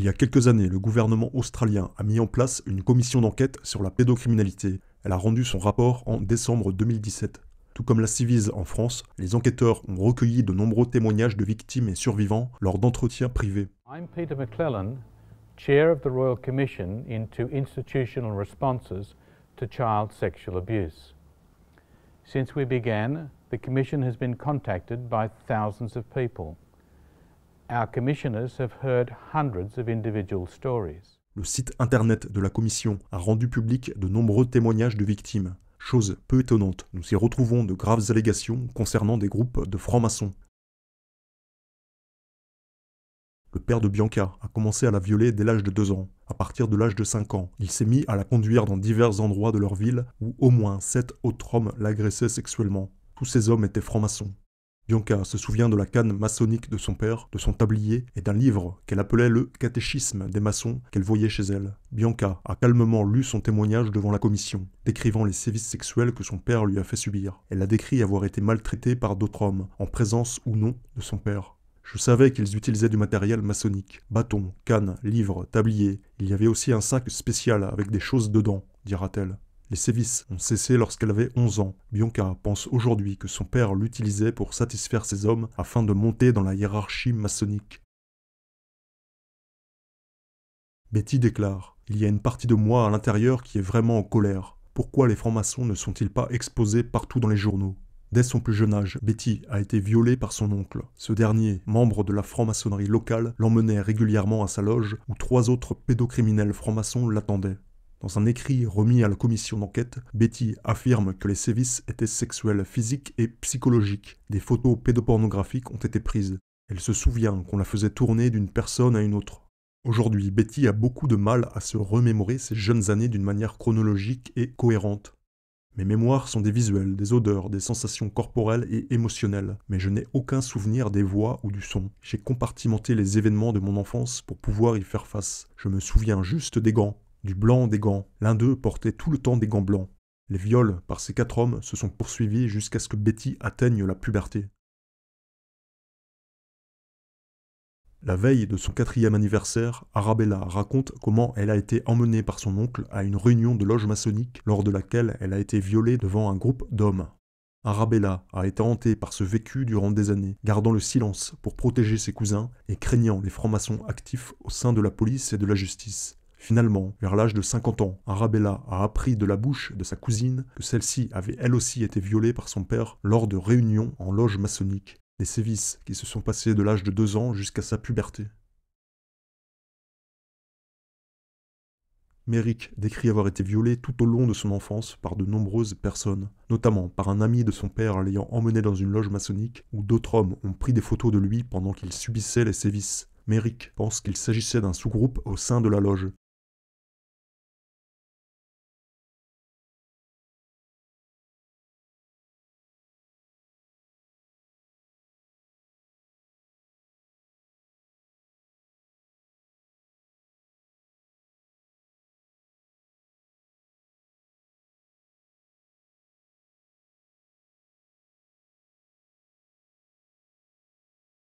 Il y a quelques années, le gouvernement australien a mis en place une commission d'enquête sur la pédocriminalité. Elle a rendu son rapport en décembre 2017. Tout comme la Civise en France, les enquêteurs ont recueilli de nombreux témoignages de victimes et survivants lors d'entretiens privés. I'm Peter McClellan, chair of the Royal Commission into Institutional Responses to Child Sexual Abuse. Since we began, the Commission has been contacted by thousands of people. Le site internet de la commission a rendu public de nombreux témoignages de victimes. Chose peu étonnante, nous y retrouvons de graves allégations concernant des groupes de francs-maçons. Le père de Bianca a commencé à la violer dès l'âge de 2 ans. À partir de l'âge de 5 ans, il s'est mis à la conduire dans divers endroits de leur ville où au moins 7 autres hommes l'agressaient sexuellement. Tous ces hommes étaient francs-maçons. Bianca se souvient de la canne maçonnique de son père, de son tablier et d'un livre qu'elle appelait le Catéchisme des maçons qu'elle voyait chez elle. Bianca a calmement lu son témoignage devant la commission, décrivant les sévices sexuels que son père lui a fait subir. Elle a décrit avoir été maltraitée par d'autres hommes, en présence ou non de son père. Je savais qu'ils utilisaient du matériel maçonnique. bâton, cannes, livre, tablier. Il y avait aussi un sac spécial avec des choses dedans, dira-t-elle. Les sévices ont cessé lorsqu'elle avait 11 ans. Bianca pense aujourd'hui que son père l'utilisait pour satisfaire ses hommes afin de monter dans la hiérarchie maçonnique. Betty déclare Il y a une partie de moi à l'intérieur qui est vraiment en colère. Pourquoi les francs-maçons ne sont-ils pas exposés partout dans les journaux Dès son plus jeune âge, Betty a été violée par son oncle. Ce dernier, membre de la franc-maçonnerie locale, l'emmenait régulièrement à sa loge où trois autres pédocriminels francs-maçons l'attendaient. Dans un écrit remis à la commission d'enquête, Betty affirme que les sévices étaient sexuels, physiques et psychologiques. Des photos pédopornographiques ont été prises. Elle se souvient qu'on la faisait tourner d'une personne à une autre. Aujourd'hui, Betty a beaucoup de mal à se remémorer ses jeunes années d'une manière chronologique et cohérente. Mes mémoires sont des visuels, des odeurs, des sensations corporelles et émotionnelles, mais je n'ai aucun souvenir des voix ou du son. J'ai compartimenté les événements de mon enfance pour pouvoir y faire face. Je me souviens juste des gants, du blanc des gants. L'un d'eux portait tout le temps des gants blancs. Les viols par ces quatre hommes se sont poursuivis jusqu'à ce que Betty atteigne la puberté. La veille de son quatrième anniversaire, Arabella raconte comment elle a été emmenée par son oncle à une réunion de loge maçonnique lors de laquelle elle a été violée devant un groupe d'hommes. Arabella a été hantée par ce vécu durant des années, gardant le silence pour protéger ses cousins et craignant les francs-maçons actifs au sein de la police et de la justice. Finalement, vers l'âge de 50 ans, Arabella a appris de la bouche de sa cousine que celle-ci avait elle aussi été violée par son père lors de réunions en loge maçonnique, des sévices qui se sont passés de l'âge de 2 ans jusqu'à sa puberté. Merrick décrit avoir été violé tout au long de son enfance par de nombreuses personnes, notamment par un ami de son père l'ayant emmené dans une loge maçonnique où d'autres hommes ont pris des photos de lui pendant qu'il subissait les sévices. Merrick pense qu'il s'agissait d'un sous-groupe au sein de la loge,